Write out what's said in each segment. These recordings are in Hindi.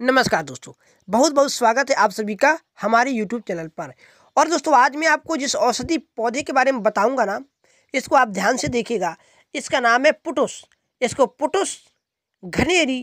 नमस्कार दोस्तों बहुत बहुत स्वागत है आप सभी का हमारे यूट्यूब चैनल पर और दोस्तों आज मैं आपको जिस औषधि पौधे के बारे में बताऊंगा ना इसको आप ध्यान से देखिएगा इसका नाम है पुटुस इसको पुटुस घनेरी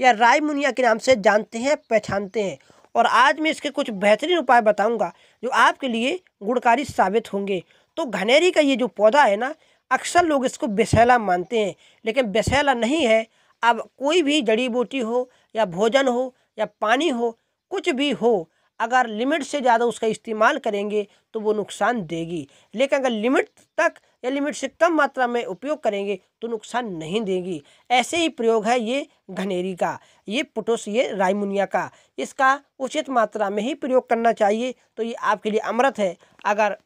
या राय मुनिया के नाम से जानते हैं पहचानते हैं और आज मैं इसके कुछ बेहतरीन उपाय बताऊँगा जो आपके लिए गुणकारी साबित होंगे तो घनेरी का ये जो पौधा है ना अक्सर लोग इसको बेसैला मानते हैं लेकिन बेसैला नहीं है अब कोई भी जड़ी बूटी हो या भोजन हो या पानी हो कुछ भी हो अगर लिमिट से ज़्यादा उसका इस्तेमाल करेंगे तो वो नुकसान देगी लेकिन अगर लिमिट तक या लिमिट से कम मात्रा में उपयोग करेंगे तो नुकसान नहीं देगी ऐसे ही प्रयोग है ये घनेरी का ये पुटोस ये रायमुनिया का इसका उचित मात्रा में ही प्रयोग करना चाहिए तो ये आपके लिए अमृत है अगर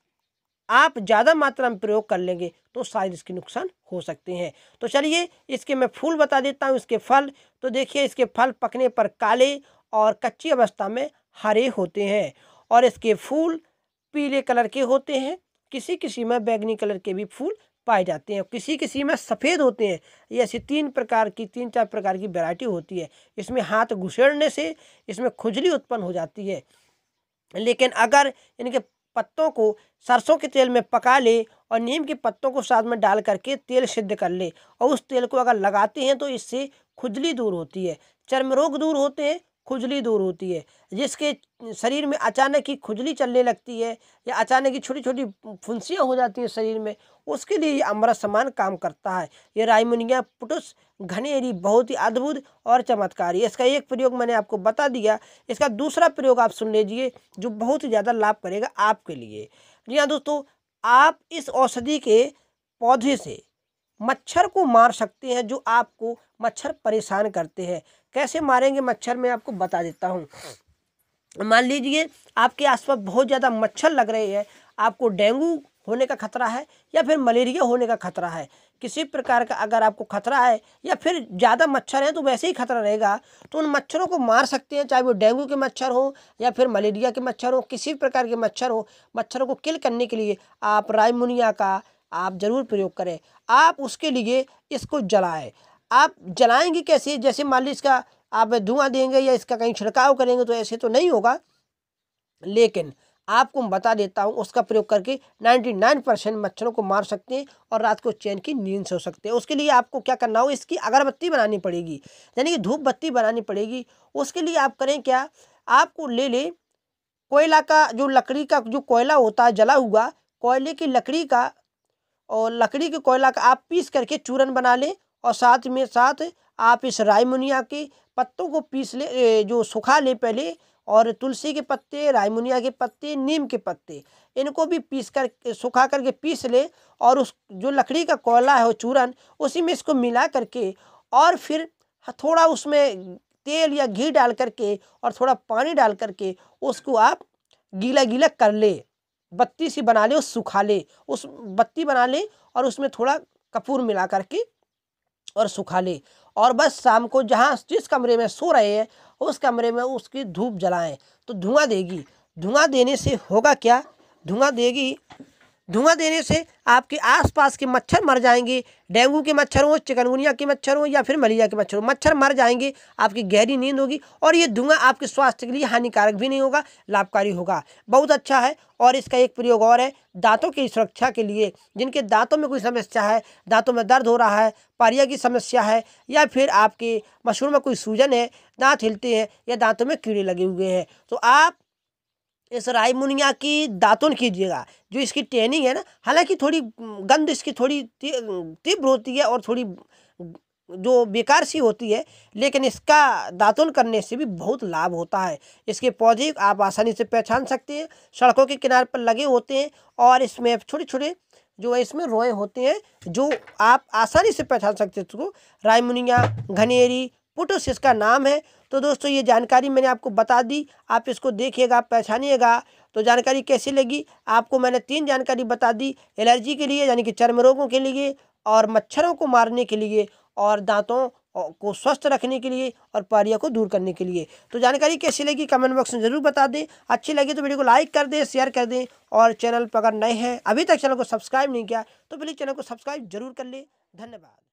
आप ज़्यादा मात्रा में प्रयोग कर लेंगे तो शायद इसके नुकसान हो सकते हैं तो चलिए इसके मैं फूल बता देता हूँ इसके फल तो देखिए इसके फल पकने पर काले और कच्ची अवस्था में हरे होते हैं और इसके फूल पीले कलर के होते हैं किसी किसी में बैगनी कलर के भी फूल पाए जाते हैं किसी किसी में सफ़ेद होते हैं ये ऐसी तीन प्रकार की तीन चार प्रकार की वैरायटी होती है इसमें हाथ घुसेड़ने से इसमें खुजली उत्पन्न हो जाती है लेकिन अगर इनके पत्तों को सरसों के तेल में पका ले और नीम के पत्तों को साथ में डाल करके तेल सिद्ध कर ले और उस तेल को अगर लगाते हैं तो इससे खुजली दूर होती है चर्म रोग दूर होते हैं खुजली दूर होती है जिसके शरीर में अचानक ही खुजली चलने लगती है या अचानक ही छोटी छोटी फुंसियाँ हो जाती हैं शरीर में उसके लिए ये अमृत समान काम करता है ये रायमुनिया पुटुस घनेरी बहुत ही अद्भुत और चमत्कारी इसका एक प्रयोग मैंने आपको बता दिया इसका दूसरा प्रयोग आप सुन लीजिए जो बहुत ही ज़्यादा लाभ करेगा आपके लिए जी हाँ दोस्तों आप इस औषधि के पौधे से मच्छर को मार सकते हैं जो आपको मच्छर परेशान करते हैं कैसे मारेंगे मच्छर मैं आपको बता देता हूँ मान लीजिए आपके आसपास बहुत ज़्यादा मच्छर लग रहे हैं आपको डेंगू होने का खतरा है या फिर मलेरिया होने का खतरा है किसी प्रकार का अगर आपको खतरा है या फिर ज़्यादा मच्छर हैं तो वैसे ही खतरा रहेगा तो उन मच्छरों को मार सकते हैं चाहे वो डेंगू के मच्छर हो या फिर मलेरिया के मच्छर हो किसी प्रकार के मच्छर हो मच्छरों को किल करने के लिए आप रायमुनिया का आप ज़रूर प्रयोग करें आप उसके लिए इसको जलाएं आप जलाएंगे कैसे जैसे मान लीजिए इसका आप धुआं देंगे या इसका कहीं छिड़काव करेंगे तो ऐसे तो नहीं होगा लेकिन आपको मैं बता देता हूँ उसका प्रयोग करके 99 परसेंट मच्छरों को मार सकते हैं और रात को चैन की नींद सो सकते हैं उसके लिए आपको क्या करना हो इसकी अगरबत्ती बनानी पड़ेगी यानी कि धूप बत्ती बनानी पड़ेगी उसके लिए आप करें क्या आपको ले लें कोयला का जो लकड़ी का जो कोयला होता है जला हुआ कोयले की लकड़ी का और लकड़ी के कोयला का आप पीस करके चूरन बना लें और साथ में साथ आप इस राय मुनिया के पत्तों को पीस ले जो सुखा ले पहले और तुलसी के पत्ते रायमुनिया के पत्ते नीम के पत्ते इनको भी पीस कर सुखा करके पीस ले और उस जो लकड़ी का कोयला है वो चूरन उसी में इसको मिला करके और फिर थोड़ा उसमें तेल या घी डाल करके और थोड़ा पानी डाल करके उसको आप गीला गीला कर ले बत्ती सी बना ले और सुखा ले उस बत्ती बना ले और उसमें थोड़ा कपूर मिला करके और सुखा ले और बस शाम को जहाँ जिस कमरे में सो रहे हैं उस कमरे में उसकी धूप जलाएं तो धुआं देगी धुआं देने से होगा क्या धुआं देगी धुआं देने से आपके आसपास के मच्छर मर जाएंगे डेंगू के मच्छर हों चिकनगुनिया के मच्छर हों या फिर मलेरिया के मच्छर हों मच्छर मर जाएंगे आपकी गहरी नींद होगी और ये धुआं आपके स्वास्थ्य के लिए हानिकारक भी नहीं होगा लाभकारी होगा बहुत अच्छा है और इसका एक प्रयोग और है दांतों की सुरक्षा के लिए जिनके दांतों में कोई समस्या है दांतों में दर्द हो रहा है पारिया की समस्या है या फिर आपके मशरूम में कोई सूजन है दांत हिलते हैं या दांतों में कीड़े लगे हुए हैं तो आप इस राय मुनिया की दातुन कीजिएगा जो इसकी ट्रेनिंग है ना हालांकि थोड़ी गंध इसकी थोड़ी तीव्र होती है और थोड़ी जो बेकार सी होती है लेकिन इसका दातुन करने से भी बहुत लाभ होता है इसके पौधे आप आसानी से पहचान सकते हैं सड़कों के किनारे पर लगे होते हैं और इसमें छोटे छोटे जो है इसमें रोए होते हैं जो आप आसानी से पहचान सकते हैं इसको रायमुनिया घनेरी पुटुस इसका नाम है तो दोस्तों ये जानकारी मैंने आपको बता दी आप इसको देखिएगा पहचानिएगा तो जानकारी कैसी लगी आपको मैंने तीन जानकारी बता दी एलर्जी के लिए यानी कि चर्म रोगों के लिए और मच्छरों को मारने के लिए और दांतों को स्वस्थ रखने के लिए और पारिया को दूर करने के लिए तो जानकारी कैसी लगी कमेंट बॉक्स में ज़रूर बता दें अच्छी लगी तो वीडियो को लाइक कर दें शेयर कर दें और चैनल पर अगर नए हैं अभी तक चैनल को सब्सक्राइब नहीं किया तो प्लीज़ चैनल को सब्सक्राइब जरूर कर लें धन्यवाद